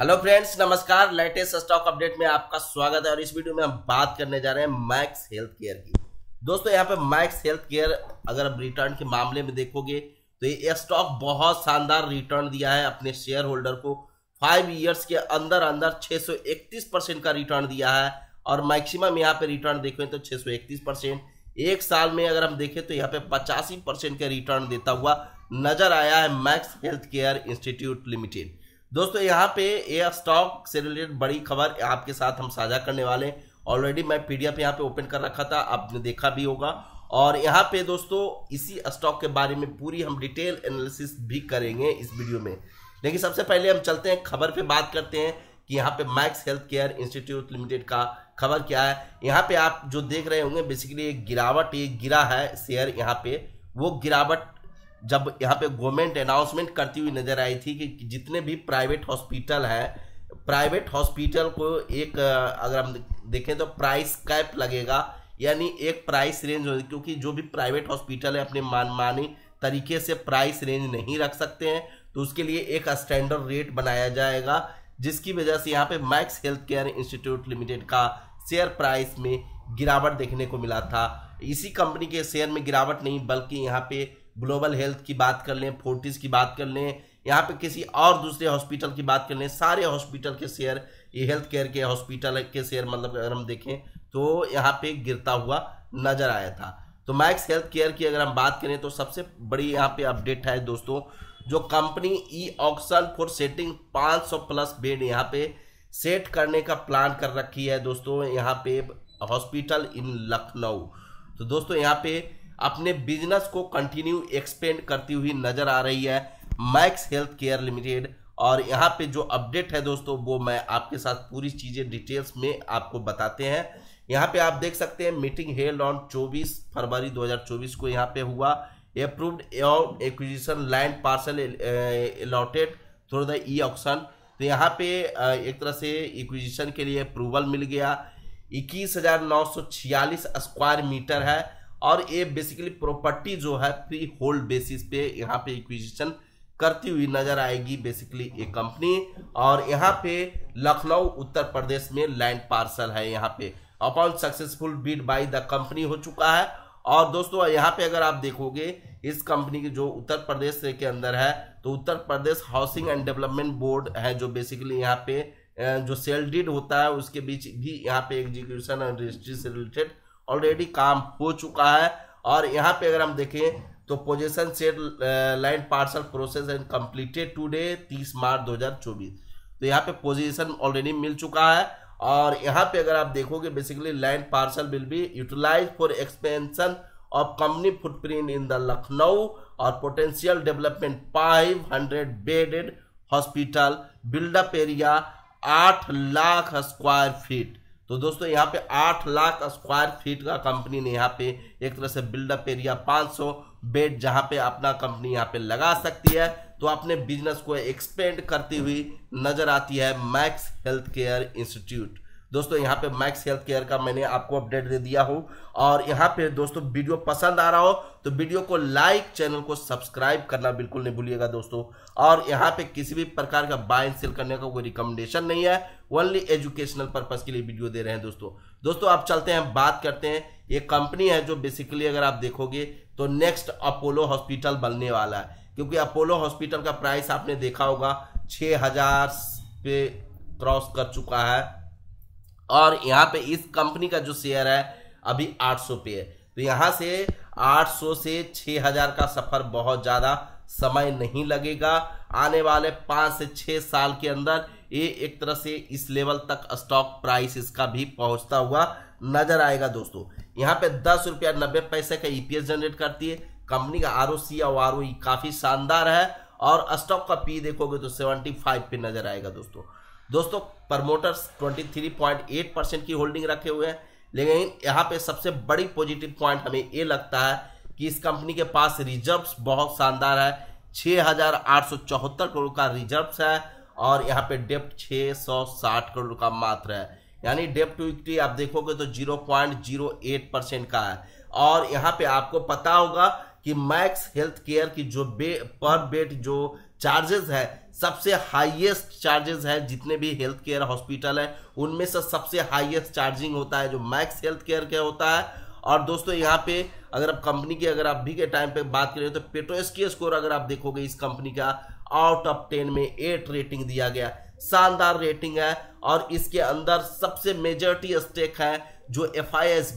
hello friends नमस्कार latest stock update में आपका स्वागत है और इस वीडियो में हम बात करने जा रहे हैं मैक्स हेल्थ केयर की दोस्तों यहाँ पे मैक्स हेल्थ केयर अगर आप रिटर्न के मामले में देखोगे तो ये स्टॉक बहुत शानदार रिटर्न दिया है अपने शेयर होल्डर को फाइव ईयर्स के अंदर अंदर 631 परसेंट का रिटर्न दिया है और मैक्सिमम यहाँ पे रिटर्न देखें तो 631 परसेंट एक साल में अगर हम देखें तो यहाँ पे पचासी परसेंट का रिटर्न देता हुआ नजर आया है Max Health Care Institute Limited दोस्तों यहाँ पे एयर स्टॉक से रिलेटेड बड़ी खबर आपके साथ हम साझा करने वाले हैं ऑलरेडी मैं पीडीएफ यहाँ पे ओपन कर रखा था आपने देखा भी होगा और यहाँ पे दोस्तों इसी स्टॉक के बारे में पूरी हम डिटेल एनालिसिस भी करेंगे इस वीडियो में लेकिन सबसे पहले हम चलते हैं खबर पे बात करते हैं कि यहाँ पे Max Health Care Institute Limited का खबर क्या है यहाँ पे आप जो देख रहे होंगे बेसिकली एक गिरावट ये गिरा है शेयर यहाँ पे वो गिरावट जब यहाँ पे गवर्नमेंट अनाउंसमेंट करती हुई नजर आई थी कि जितने भी प्राइवेट हॉस्पिटल हैं प्राइवेट हॉस्पिटल को एक अगर हम देखें तो प्राइस कैप लगेगा यानी एक प्राइस रेंज हो क्योंकि जो भी प्राइवेट हॉस्पिटल है अपने मनमानी तरीके से प्राइस रेंज नहीं रख सकते हैं तो उसके लिए एक स्टैंडर्ड रेट बनाया जाएगा जिसकी वजह से यहाँ पे Max Health Care Institute Limited का शेयर प्राइस में गिरावट देखने को मिला था इसी कंपनी के शेयर में गिरावट नहीं बल्कि यहाँ पे ग्लोबल हेल्थ की बात कर लें फोर्टिस की बात कर लें यहाँ पे किसी और दूसरे हॉस्पिटल की बात कर लें सारे हॉस्पिटल के शेयर ये हेल्थ केयर के हॉस्पिटल के शेयर मतलब अगर हम देखें तो यहाँ पे गिरता हुआ नजर आया था तो मैक्स हेल्थ केयर की अगर हम बात करें तो सबसे बड़ी यहाँ पे अपडेट है दोस्तों जो कंपनी ई ऑक्सल फॉर सेटिंग 500 प्लस बेड यहाँ पे सेट करने का प्लान कर रखी है दोस्तों यहाँ पे हॉस्पिटल इन लखनऊ तो दोस्तों यहाँ पे अपने बिजनेस को कंटिन्यू एक्सपेंड करती हुई नजर आ रही है मैक्स हेल्थ केयर लिमिटेड और यहाँ पे जो अपडेट है दोस्तों वो मैं आपके साथ पूरी चीज़ें डिटेल्स में आपको बताते हैं यहाँ पे आप देख सकते हैं मीटिंग हेल्ड ऑन 24 फरवरी 2024 को यहाँ पे हुआ approved on acquisition land parcel allotted through the e auction तो यहाँ पे एक तरह से एक्विजिशन के लिए अप्रूवल मिल गया इक्कीस स्क्वायर मीटर है और ये बेसिकली प्रॉपर्टी जो है फ्री होल्ड बेसिस पे यहाँ पे इक्विजिशन करती हुई नजर आएगी बेसिकली ये कंपनी और यहाँ पे लखनऊ उत्तर प्रदेश में लैंड पार्सल है यहाँ पे upon successful bid by the company हो चुका है और दोस्तों यहाँ पे अगर आप देखोगे इस कंपनी की जो उत्तर प्रदेश के अंदर है तो Uttar Pradesh housing and development board है जो बेसिकली यहाँ पे जो सेल डीड होता है उसके बीच भी यहाँ पे एग्जीक्यूशन एंड रजिस्ट्री से रिलेटेड ऑलरेडी काम हो चुका है और यहाँ पे अगर हम देखें तो position set land parcel process and completed today 30 March 2024 तो यहाँ पे पोजीशन ऑलरेडी मिल चुका है और यहाँ पे अगर आप देखोगे basically land parcel will be utilize for expansion of company footprint in the Lucknow और potential development 500 bedded hospital build up area आठ लाख स्क्वायर फीट तो दोस्तों यहाँ पे आठ लाख स्क्वायर फीट का कंपनी ने यहाँ पे एक तरह से बिल्डअप एरिया 500 बेड जहाँ पे अपना कंपनी यहाँ पे लगा सकती है तो अपने बिजनेस को एक्सपेंड करती हुई नजर आती है मैक्स हेल्थ केयर इंस्टीट्यूट दोस्तों यहाँ पे मैक्स हेल्थ केयर का मैंने आपको अपडेट दे दिया हूँ और यहाँ पे दोस्तों वीडियो पसंद आ रहा हो तो वीडियो को लाइक चैनल को सब्सक्राइब करना बिल्कुल नहीं भूलिएगा दोस्तों और यहाँ पे किसी भी प्रकार का बाय एंड सेल करने का कोई रिकमेंडेशन नहीं है ओनली एजुकेशनल पर्पज के लिए वीडियो दे रहे हैं दोस्तों दोस्तों आप चलते हैं बात करते हैं ये कंपनी है जो बेसिकली अगर आप देखोगे तो नेक्स्ट अपोलो हॉस्पिटल बनने वाला है क्योंकि अपोलो हॉस्पिटल का प्राइस आपने देखा होगा छः हज़ार पे क्रॉस कर चुका है और यहाँ पे इस कंपनी का जो शेयर है अभी 800 पे है तो यहाँ से 800 से 6000 का सफ़र बहुत ज़्यादा समय नहीं लगेगा आने वाले पाँच से छः साल के अंदर ये एक तरह से इस लेवल तक स्टॉक प्राइस इसका भी पहुंचता हुआ नजर आएगा दोस्तों यहाँ पे दस रुपया नब्बे पैसे का ईपीएस e जनरेट करती है कंपनी का आर और आर काफ़ी शानदार है और स्टॉक का पी देखोगे तो सेवेंटी फाइव पे नजर आएगा दोस्तों दोस्तों प्रमोटर्स 23.8 परसेंट की होल्डिंग रखे हुए हैं लेकिन यहाँ पे सबसे बड़ी पॉजिटिव पॉइंट हमें ये लगता है कि इस कंपनी के पास रिजर्व्स बहुत शानदार है 6,874 करोड़ का रिजर्व्स है और यहाँ पे डेप्ट 660 करोड़ का मात्र है यानी डेप्ट टू इक्विटी आप देखोगे तो 0.08 परसेंट का है और यहाँ पे आपको पता होगा कि मैक्स हेल्थ केयर की जो बे पर बेड जो चार्जेस है सबसे हाईएस्ट चार्जेस है जितने भी हेल्थ केयर हॉस्पिटल है उनमें से सबसे हाईएस्ट चार्जिंग होता है जो मैक्स हेल्थ केयर का होता है और दोस्तों यहाँ पे अगर आप कंपनी की अगर आप भी के टाइम पे बात करें तो पेट्रोस की स्कोर अगर आप देखोगे इस कंपनी का आउट ऑफ टेन में एट रेटिंग दिया गया शानदार रेटिंग है और इसके अंदर सबसे मेजोरिटी स्टेक है जो एफ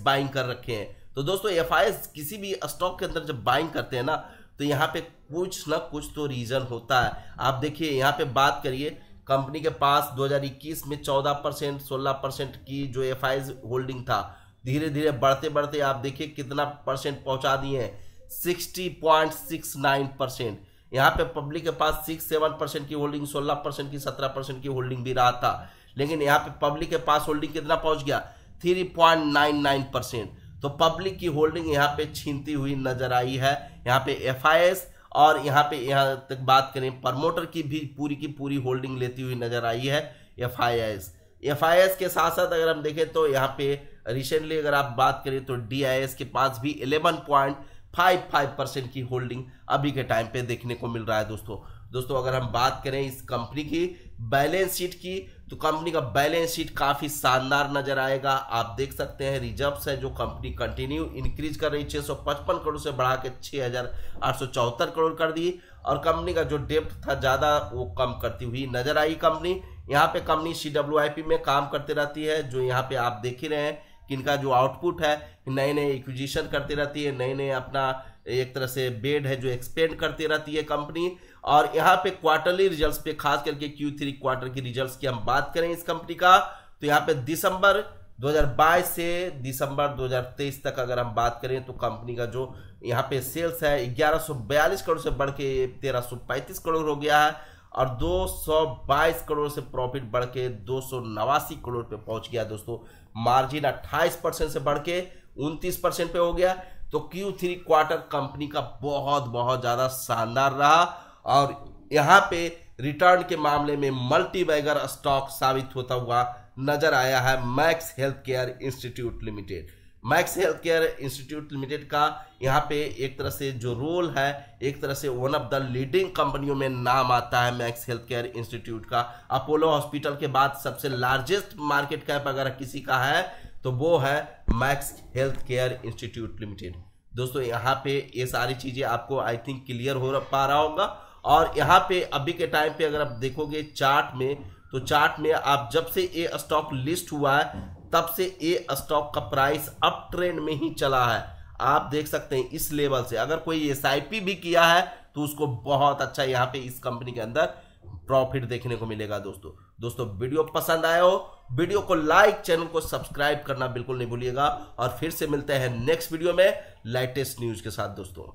बाइंग कर रखे हैं तो दोस्तों एफ किसी भी स्टॉक के अंदर जब बाइंग करते हैं ना तो यहाँ पे कुछ ना कुछ तो रीज़न होता है आप देखिए यहाँ पे बात करिए कंपनी के पास 2021 में 14 परसेंट सोलह परसेंट की जो एफ होल्डिंग था धीरे धीरे बढ़ते बढ़ते आप देखिए कितना परसेंट पहुँचा दिए हैं sixty point six nine percent यहाँ पे पब्लिक के पास सिक्स सेवन परसेंट की होल्डिंग सोलह परसेंट की सत्रह परसेंट की होल्डिंग भी रहा था लेकिन यहाँ पे पब्लिक के पास होल्डिंग कितना पहुँच गया three point nine nine percent तो पब्लिक की होल्डिंग यहाँ पे छीनती हुई नजर आई है यहाँ पे एफ और यहाँ पे यहाँ तक बात करें प्रमोटर की भी पूरी की पूरी होल्डिंग लेती हुई नजर आई है एफ एफआईएस के साथ साथ अगर हम देखें तो यहाँ पे रिसेंटली अगर आप बात करें तो डीआईएस के पास भी eleven point five five percent की होल्डिंग अभी के टाइम पे देखने को मिल रहा है दोस्तों दोस्तों अगर हम बात करें इस कंपनी की बैलेंस शीट की तो कंपनी का बैलेंस शीट काफ़ी शानदार नजर आएगा आप देख सकते हैं रिजर्व्स है जो कंपनी कंटिन्यू इंक्रीज कर रही छह करोड़ से बढ़ा के छः करोड़ कर दी और कंपनी का जो डेप्थ था ज़्यादा वो कम करती हुई नजर आई कंपनी यहाँ पे कंपनी सी डब्ल्यू में काम करती रहती है जो यहाँ पे आप देख ही रहे हैं कि इनका जो आउटपुट है नए नए एक्विजिशन करती रहती है नए नए अपना एक तरह से बेड है जो एक्सपेंड करती रहती है कंपनी और यहाँ पे क्वार्टरली रिजल्ट्स पे खास करके क्यू थ्री क्वार्टर की रिजल्ट्स की हम बात करें इस कंपनी का तो यहाँ पे दिसंबर 2022 से दिसंबर 2023 तक अगर हम बात करें तो कंपनी का जो यहाँ पे सेल्स है 1142 करोड़ से बढ़ के 1335 करोड़ हो गया है और 222 करोड़ से प्रॉफिट बढ़ के दो करोड़ पे पहुंच गया दोस्तों मार्जिन 28 परसेंट से बढ़ के उनतीस परसेंट पे हो गया तो Q3 क्वार्टर कंपनी का बहुत बहुत ज़्यादा शानदार रहा और यहाँ पे रिटर्न के मामले में मल्टी स्टॉक साबित होता हुआ नजर आया है Max Health Care Institute Limited Max Health Care Institute Limited का यहाँ पे एक तरह से जो रोल है एक तरह से वन ऑफ द लीडिंग कंपनियों में नाम आता है मैक्स हेल्थ केयर इंस्टीट्यूट का अपोलो हॉस्पिटल के बाद सबसे लार्जेस्ट मार्केट कैप अगर किसी का है तो वो है Max Health Care Institute Limited दोस्तों यहाँ पे ये सारी चीज़ें आपको आई थिंक क्लियर हो पा रहा होगा और यहाँ पे अभी के टाइम पे अगर आप देखोगे चार्ट में तो चार्ट में आप जब से ये स्टॉक लिस्ट हुआ है तब से ये स्टॉक का प्राइस अप ट्रेंड में ही चला है आप देख सकते हैं इस लेवल से अगर कोई एस भी किया है तो उसको बहुत अच्छा यहाँ पे इस कंपनी के अंदर प्रॉफिट देखने को मिलेगा दोस्तों दोस्तों वीडियो पसंद आया हो वीडियो को लाइक चैनल को सब्सक्राइब करना बिल्कुल नहीं भूलिएगा और फिर से मिलते हैं नेक्स्ट वीडियो में लेटेस्ट न्यूज के साथ दोस्तों